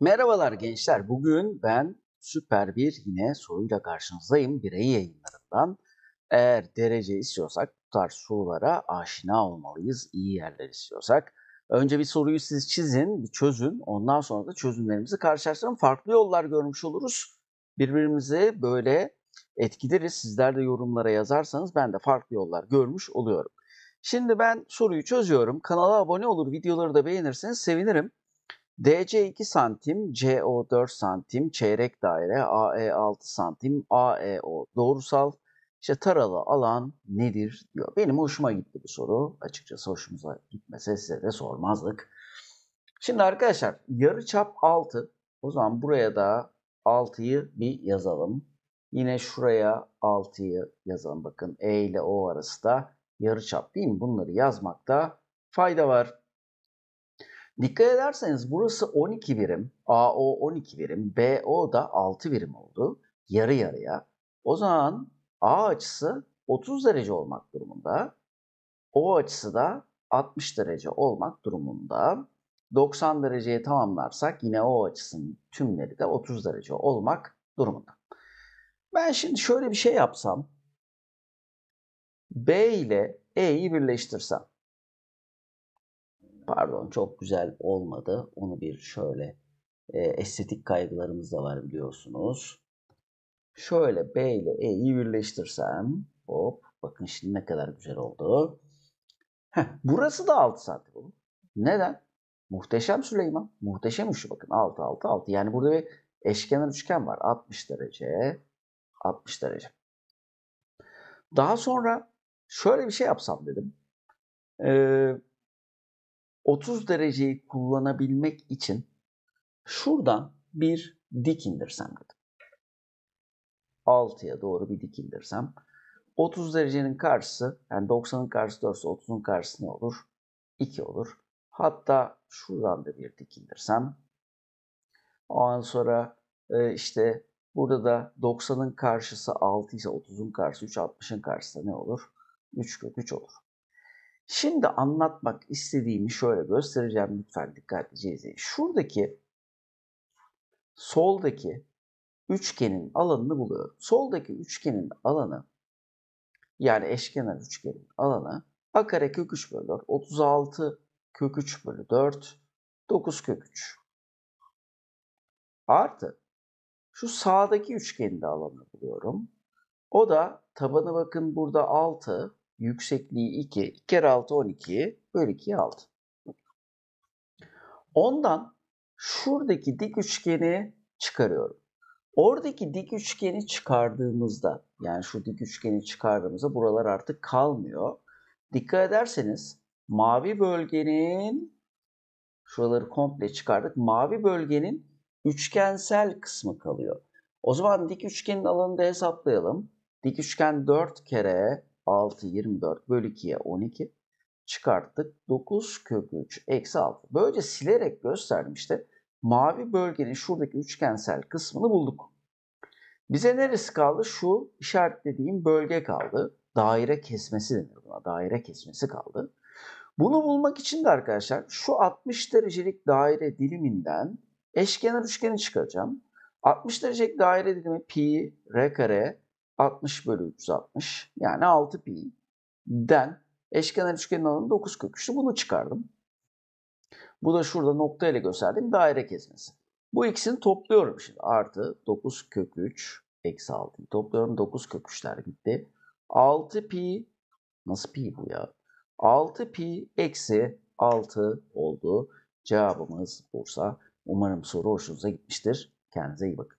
Merhabalar gençler. Bugün ben süper bir yine soruyla karşınızdayım. Birey yayınlarından. Eğer derece istiyorsak bu tarz sorulara aşina olmalıyız. İyi yerler istiyorsak. Önce bir soruyu siz çizin, bir çözün. Ondan sonra da çözümlerimizi karşılaştırın. Farklı yollar görmüş oluruz. Birbirimizi böyle etkileriz. Sizler de yorumlara yazarsanız ben de farklı yollar görmüş oluyorum. Şimdi ben soruyu çözüyorum. Kanala abone olur, videoları da beğenirseniz sevinirim. DC 2 santim, CO 4 santim, çeyrek daire, AE 6 santim, AEO doğrusal. işte taralı alan nedir diyor. Benim hoşuma gitti bu soru. Açıkçası hoşumuza gitmese size de sormazdık. Şimdi arkadaşlar yarı çap 6. O zaman buraya da 6'yı bir yazalım. Yine şuraya 6'yı yazalım. Bakın E ile O arası da yarı çap değil mi? Bunları yazmakta fayda var. Dikkat ederseniz burası 12 birim, AO 12 birim, BO da 6 birim oldu. Yarı yarıya. O zaman A açısı 30 derece olmak durumunda. O açısı da 60 derece olmak durumunda. 90 dereceye tamamlarsak yine o açısının tümleri de 30 derece olmak durumunda. Ben şimdi şöyle bir şey yapsam. B ile E'yi birleştirsem pardon çok güzel olmadı. Onu bir şöyle e, estetik kaygılarımız da var biliyorsunuz. Şöyle B ile E'yi birleştirsem hop bakın şimdi ne kadar güzel oldu. Heh, burası da 6 santim olur. Neden? Muhteşem Süleyman. Muhteşem şu? bakın 6 6 6. Yani burada bir eşkenar üçgen var. 60 derece 60 derece. Daha sonra şöyle bir şey yapsam dedim. Ee, 30 dereceyi kullanabilmek için şuradan bir dik indirsem dedim. 6'ya doğru bir dik indirsem 30 derecenin karşısı yani 90'ın karşısı 4 30'un karşısı ne olur? 2 olur. Hatta şuradan da bir dik indirsem o an sonra e, işte burada da 90'ın karşısı 6 ise 30'un karşısı 3 60'ın karşısı ne olur? 3 kök 3 olur. Şimdi anlatmak istediğimi şöyle göstereceğim. Lütfen dikkatlice izleyin. Şuradaki soldaki üçgenin alanını buluyorum. Soldaki üçgenin alanı yani eşkenar üçgenin alanı a kare kök 3 bölü 4, 36 kök 3 bölü 4, 9 kök 3. Artı şu sağdaki üçgenin de alanını buluyorum. O da tabanı bakın burada 6, yüksekliği 2. 2 kere 6 12 bölü 2'ye 6. Ondan şuradaki dik üçgeni çıkarıyorum. Oradaki dik üçgeni çıkardığımızda yani şu dik üçgeni çıkardığımızda buralar artık kalmıyor. Dikkat ederseniz mavi bölgenin şuraları komple çıkardık. Mavi bölgenin üçgensel kısmı kalıyor. O zaman dik üçgenin alanını da hesaplayalım. Dik üçgen 4 kere 6, 24 bölü 2'ye 12 çıkarttık. 9 kök 3 eksi 6. Böylece silerek gösterdim işte. Mavi bölgenin şuradaki üçgensel kısmını bulduk. Bize neresi kaldı? Şu işaretlediğim bölge kaldı. Daire kesmesi denir buna. Daire kesmesi kaldı. Bunu bulmak için de arkadaşlar şu 60 derecelik daire diliminden eşkenar üçgeni çıkaracağım. 60 derecelik daire dilimi pi, r kare, 60 bölü 360 yani 6 pi den eşkenar üçgenin alanı 9 kök 3'tü. Bunu çıkardım. Bu da şurada nokta ile gösterdiğim daire kesmesi. Bu ikisini topluyorum şimdi. Artı 9 kök 3 eksi 6. Topluyorum 9 kök 3'ler gitti. 6 pi nasıl pi bu ya? 6 pi eksi 6 oldu. Cevabımız Bursa. Umarım soru hoşunuza gitmiştir. Kendinize iyi bakın.